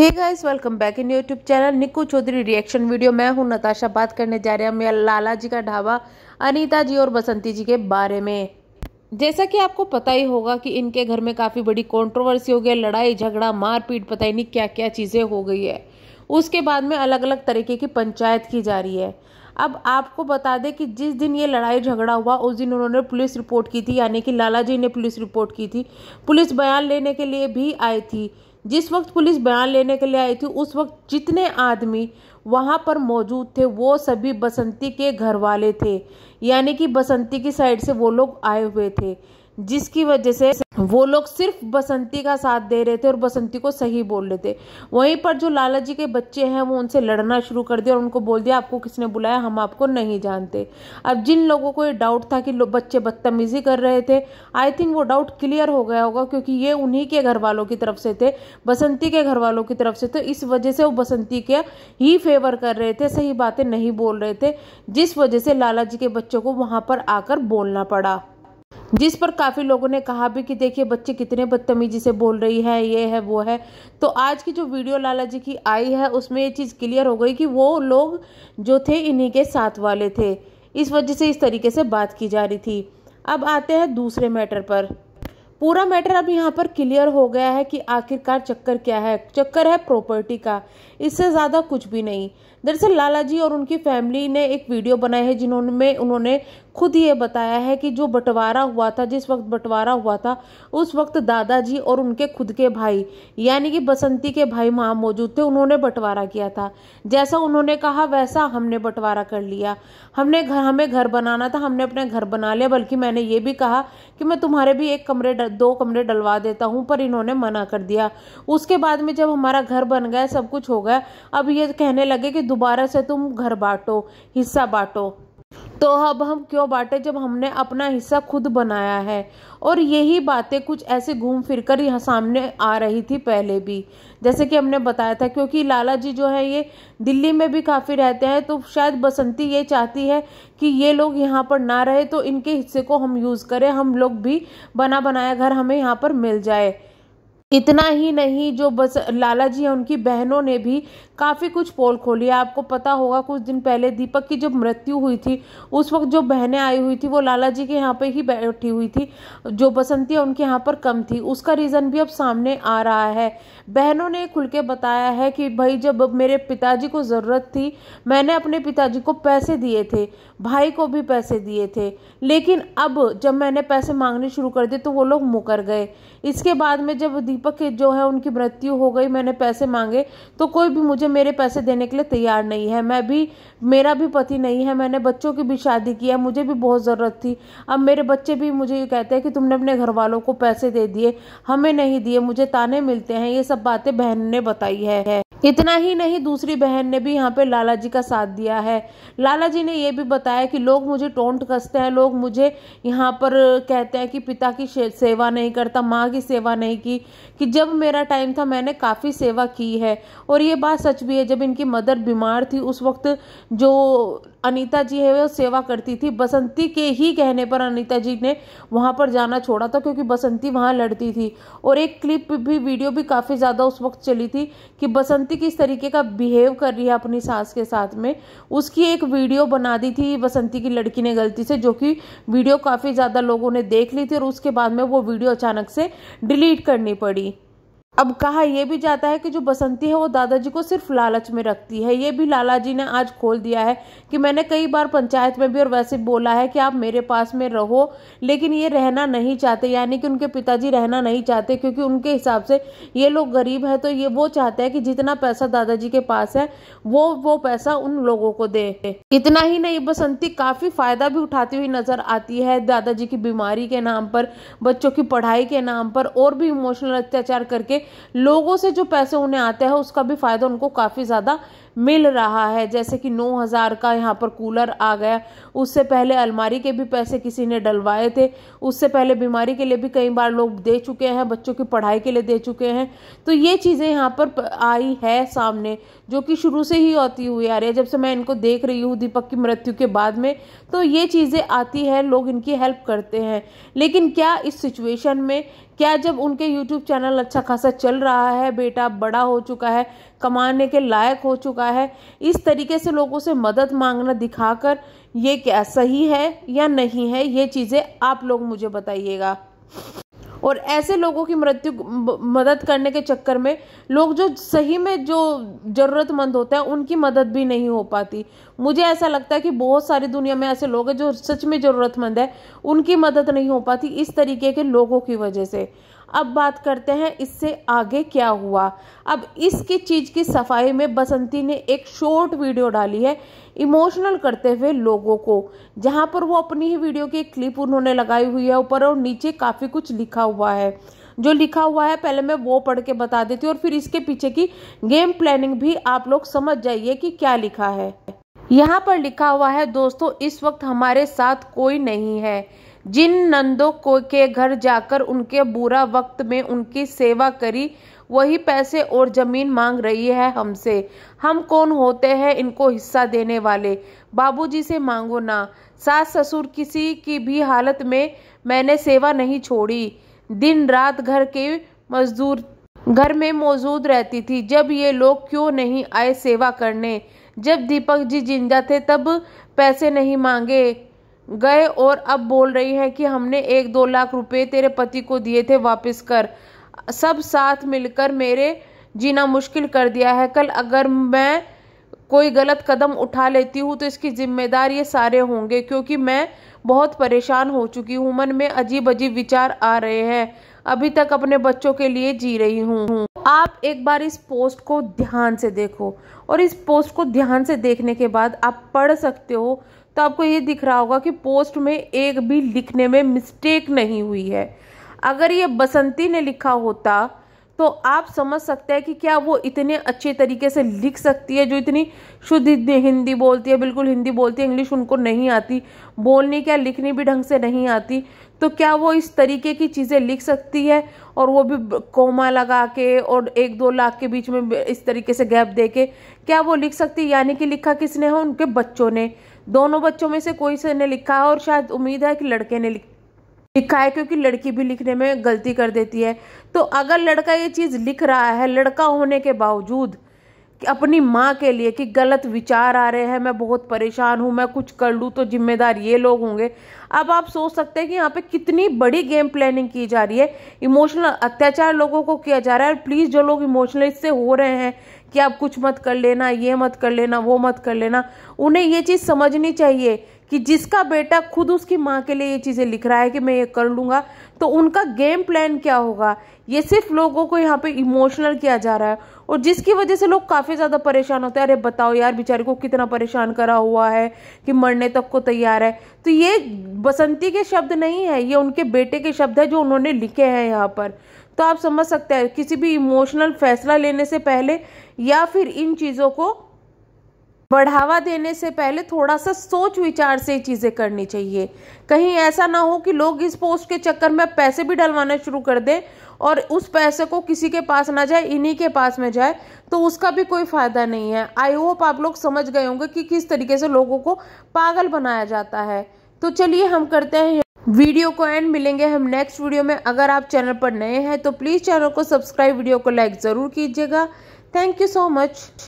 hey guys welcome back in YouTube channel Niku Chaudhary reaction video मैं हूं नताशा बात करने जा रहे हैं लाला जी का ढाबा अनीता जी और बसंती जी के बारे में जैसा कि आपको पता ही होगा कि इनके घर में काफ़ी बड़ी कंट्रोवर्सी हो गई लड़ाई झगड़ा मारपीट पता ही नहीं क्या क्या चीज़ें हो गई है उसके बाद में अलग अलग तरीके की पंचायत की जा रही है अब आपको बता दें कि जिस दिन ये लड़ाई झगड़ा हुआ उस दिन उन्होंने पुलिस रिपोर्ट की थी यानी कि लाला जी ने पुलिस रिपोर्ट की थी पुलिस बयान लेने के लिए भी आई थी जिस वक्त पुलिस बयान लेने के लिए आई थी उस वक्त जितने आदमी वहाँ पर मौजूद थे वो सभी बसंती के घर वाले थे यानी कि बसंती की साइड से वो लोग आए हुए थे जिसकी वजह से वो लोग सिर्फ बसंती का साथ दे रहे थे और बसंती को सही बोल रहे थे वहीं पर जो लाला जी के बच्चे हैं वो उनसे लड़ना शुरू कर दिया और उनको बोल दिया आपको किसने बुलाया हम आपको नहीं जानते अब जिन लोगों को ये डाउट था कि बच्चे बदतमीजी कर रहे थे आई थिंक वो डाउट क्लियर हो गया होगा क्योंकि ये उन्हीं के घर वालों की तरफ से थे बसंती के घर वालों की तरफ से तो इस वजह से वो बसंती के ही फेवर कर रहे थे सही बातें नहीं बोल रहे थे जिस वजह से लाला जी के बच्चों को वहाँ पर आकर बोलना पड़ा जिस पर काफ़ी लोगों ने कहा भी कि देखिए बच्चे कितने बदतमीजी से बोल रही है ये है वो है तो आज की जो वीडियो लाला जी की आई है उसमें ये चीज़ क्लियर हो गई कि वो लोग जो थे इन्हीं के साथ वाले थे इस वजह से इस तरीके से बात की जा रही थी अब आते हैं दूसरे मैटर पर पूरा मैटर अब यहाँ पर क्लियर हो गया है कि आखिरकार चक्कर क्या है चक्कर है प्रॉपर्टी का इससे ज़्यादा कुछ भी नहीं दरअसल लाला जी और उनकी फैमिली ने एक वीडियो बनाई है जिन्होंने में उन्होंने खुद ये बताया है कि जो बंटवारा हुआ था जिस वक्त बंटवारा हुआ था उस वक्त दादाजी और उनके खुद के भाई यानी कि बसंती के भाई वहाँ मौजूद थे उन्होंने बंटवारा किया था जैसा उन्होंने कहा वैसा हमने बंटवारा कर लिया हमने घर हमें घर बनाना था हमने अपने घर बना लिया बल्कि मैंने ये भी कहा कि मैं तुम्हारे भी एक कमरे दो कमरे डलवा देता हूँ पर इन्होंने मना कर दिया उसके बाद में जब हमारा घर बन गया सब कुछ हो गया गए अब ये कहने लगे कि दोबारा से तुम घर बांटो हिस्सा बांटो तो अब हम क्यों बांटे जब हमने अपना हिस्सा खुद बनाया है और यही बातें कुछ ऐसे घूम फिर कर यहाँ सामने आ रही थी पहले भी जैसे कि हमने बताया था क्योंकि लाला जी जो है ये दिल्ली में भी काफ़ी रहते हैं तो शायद बसंती ये चाहती है कि ये लोग यहाँ पर ना रहे तो इनके हिस्से को हम यूज़ करें हम लोग भी बना बनाया घर हमें यहाँ पर मिल जाए इतना ही नहीं जो बस लाला जी हैं उनकी बहनों ने भी काफ़ी कुछ पोल खोली आपको पता होगा कुछ दिन पहले दीपक की जब मृत्यु हुई थी उस वक्त जो बहनें आई हुई थी वो लाला जी के यहाँ पे ही बैठी हुई थी जो बसंती है उनके यहाँ पर कम थी उसका रीज़न भी अब सामने आ रहा है बहनों ने खुल के बताया है कि भाई जब मेरे पिताजी को ज़रूरत थी मैंने अपने पिताजी को पैसे दिए थे भाई को भी पैसे दिए थे लेकिन अब जब मैंने पैसे मांगने शुरू कर दिए तो वो लोग मुकर गए इसके बाद में जब दीपक के जो है उनकी मृत्यु हो गई मैंने पैसे मांगे तो कोई भी मुझे मेरे पैसे देने के लिए तैयार नहीं है मैं भी मेरा भी पति नहीं है मैंने बच्चों की भी शादी की है मुझे भी बहुत ज़रूरत थी अब मेरे बच्चे भी मुझे ये कहते हैं कि तुमने अपने घर वालों को पैसे दे दिए हमें नहीं दिए मुझे ताने मिलते हैं ये सब बातें बहन ने बताई है इतना ही नहीं दूसरी बहन ने भी यहाँ पे लाला जी का साथ दिया है लाला जी ने ये भी बताया कि लोग मुझे टोंट कसते हैं लोग मुझे यहाँ पर कहते हैं कि पिता की सेवा नहीं करता माँ की सेवा नहीं की कि जब मेरा टाइम था मैंने काफ़ी सेवा की है और ये बात सच भी है जब इनकी मदर बीमार थी उस वक्त जो अनीता जी है वो सेवा करती थी बसंती के ही कहने पर अनीता जी ने वहाँ पर जाना छोड़ा था क्योंकि बसंती वहाँ लड़ती थी और एक क्लिप भी वीडियो भी काफ़ी ज़्यादा उस वक्त चली थी कि बसंती प्रकृति किस तरीके का बिहेव कर रही है अपनी सास के साथ में उसकी एक वीडियो बना दी थी बसंती की लड़की ने गलती से जो कि वीडियो काफ़ी ज़्यादा लोगों ने देख ली थी और उसके बाद में वो वीडियो अचानक से डिलीट करनी पड़ी अब कहा यह भी जाता है कि जो बसंती है वो दादाजी को सिर्फ लालच में रखती है ये भी लाला जी ने आज खोल दिया है कि मैंने कई बार पंचायत में भी और वैसे बोला है कि आप मेरे पास में रहो लेकिन ये रहना नहीं चाहते यानी कि उनके पिताजी रहना नहीं चाहते क्योंकि उनके हिसाब से ये लोग गरीब है तो ये वो चाहते हैं कि जितना पैसा दादाजी के पास है वो वो पैसा उन लोगों को दे इतना ही नहीं बसंती काफ़ी फायदा भी उठाती हुई नजर आती है दादाजी की बीमारी के नाम पर बच्चों की पढ़ाई के नाम पर और भी इमोशनल अत्याचार करके लोगों से जो पैसे उन्हें आते हैं उसका भी फ़ायदा उनको काफ़ी ज़्यादा मिल रहा है जैसे कि नौ हज़ार का यहाँ पर कूलर आ गया उससे पहले अलमारी के भी पैसे किसी ने डलवाए थे उससे पहले बीमारी के लिए भी कई बार लोग दे चुके हैं बच्चों की पढ़ाई के लिए दे चुके हैं तो ये चीज़ें यहाँ पर आई है सामने जो कि शुरू से ही आती हुई आ रही है जब से मैं इनको देख रही हूँ दीपक की मृत्यु के बाद में तो ये चीज़ें आती है लोग इनकी हेल्प करते हैं लेकिन क्या इस सिचुएशन में क्या जब उनके यूट्यूब चैनल अच्छा खासा चल रहा है बेटा बड़ा हो चुका है कमाने के लायक हो चुका चुका है इस तरीके से लोगों से मदद मांगना दिखाकर ये क्या सही है या नहीं है ये चीज़ें आप लोग मुझे बताइएगा और ऐसे लोगों की मृत्यु मदद करने के चक्कर में लोग जो सही में जो ज़रूरतमंद होते हैं उनकी मदद भी नहीं हो पाती मुझे ऐसा लगता है कि बहुत सारी दुनिया में ऐसे लोग हैं जो सच में ज़रूरतमंद है उनकी मदद नहीं हो पाती इस तरीके के लोगों की वजह से अब बात करते हैं इससे आगे क्या हुआ अब इसकी चीज़ की सफाई में बसंती ने एक शॉर्ट वीडियो डाली है इमोशनल करते हुए लोगों को जहाँ पर वो अपनी ही वीडियो की क्लिप उन्होंने लगाई हुई है ऊपर और नीचे काफ़ी कुछ लिखा हुआ है जो लिखा हुआ है पहले मैं वो पढ़ के बता देती हूँ और फिर इसके पीछे की गेम प्लानिंग भी आप लोग समझ जाइए कि क्या लिखा है यहाँ पर लिखा हुआ है दोस्तों इस वक्त हमारे साथ कोई नहीं है जिन नंदों को के घर जाकर उनके बुरा वक्त में उनकी सेवा करी वही पैसे और ज़मीन मांग रही है हमसे हम कौन होते हैं इनको हिस्सा देने वाले बाबूजी से मांगो ना सास ससुर किसी की भी हालत में मैंने सेवा नहीं छोड़ी दिन रात घर के मजदूर घर में मौजूद रहती थी जब ये लोग क्यों नहीं आए सेवा करने जब दीपक जी जिंदा थे तब पैसे नहीं मांगे गए और अब बोल रही है कि हमने एक दो लाख रुपए तेरे पति को दिए थे वापस कर सब साथ मिलकर मेरे जीना मुश्किल कर दिया है कल अगर मैं कोई गलत कदम उठा लेती हूँ तो इसकी जिम्मेदार ये सारे होंगे क्योंकि मैं बहुत परेशान हो चुकी हूँ मन में अजीब अजीब विचार आ रहे हैं अभी तक अपने बच्चों के लिए जी रही हूँ आप एक बार इस पोस्ट को ध्यान से देखो और इस पोस्ट को ध्यान से देखने के बाद आप पढ़ सकते हो तो आपको ये दिख रहा होगा कि पोस्ट में एक भी लिखने में मिस्टेक नहीं हुई है अगर ये बसंती ने लिखा होता तो आप समझ सकते हैं कि क्या वो इतने अच्छे तरीके से लिख सकती है जो इतनी शुद्ध हिंदी बोलती है बिल्कुल हिंदी बोलती है इंग्लिश उनको नहीं आती बोलनी क्या लिखनी भी ढंग से नहीं आती तो क्या वो इस तरीके की चीज़ें लिख सकती है और वो भी कोमा लगा के और एक दो लाख के बीच में इस तरीके से गैप दे के क्या वो लिख सकती है यानी कि लिखा किसने है उनके बच्चों ने दोनों बच्चों में से कोई से ने लिखा है और शायद उम्मीद है कि लड़के ने लिखा है क्योंकि लड़की भी लिखने में गलती कर देती है तो अगर लड़का ये चीज़ लिख रहा है लड़का होने के बावजूद अपनी माँ के लिए कि गलत विचार आ रहे हैं मैं बहुत परेशान हूँ मैं कुछ कर लूँ तो जिम्मेदार ये लोग होंगे अब आप सोच सकते हैं कि यहाँ पे कितनी बड़ी गेम प्लानिंग की जा रही है इमोशनल अत्याचार लोगों को किया जा रहा है और प्लीज़ जो लोग इमोशनल इससे हो रहे हैं कि आप कुछ मत कर लेना ये मत कर लेना वो मत कर लेना उन्हें ये चीज़ समझनी चाहिए कि जिसका बेटा खुद उसकी माँ के लिए ये चीज़ें लिख रहा है कि मैं ये कर लूँगा तो उनका गेम प्लान क्या होगा ये सिर्फ लोगों को यहाँ पे इमोशनल किया जा रहा है और जिसकी वजह से लोग काफ़ी ज़्यादा परेशान होते हैं अरे बताओ यार बेचारे को कितना परेशान करा हुआ है कि मरने तक को तैयार है तो ये बसंती के शब्द नहीं है ये उनके बेटे के शब्द है जो उन्होंने लिखे हैं यहाँ पर तो आप समझ सकते हैं किसी भी इमोशनल फैसला लेने से पहले या फिर इन चीज़ों को बढ़ावा देने से पहले थोड़ा सा सोच विचार से चीज़ें करनी चाहिए कहीं ऐसा ना हो कि लोग इस पोस्ट के चक्कर में पैसे भी डलवाना शुरू कर दें और उस पैसे को किसी के पास ना जाए इन्हीं के पास में जाए तो उसका भी कोई फ़ायदा नहीं है आई होप आप लोग समझ गए होंगे कि किस तरीके से लोगों को पागल बनाया जाता है तो चलिए हम करते हैं वीडियो को एंड मिलेंगे हम नेक्स्ट वीडियो में अगर आप चैनल पर नए हैं तो प्लीज़ चैनल को सब्सक्राइब वीडियो को लाइक ज़रूर कीजिएगा थैंक यू सो मच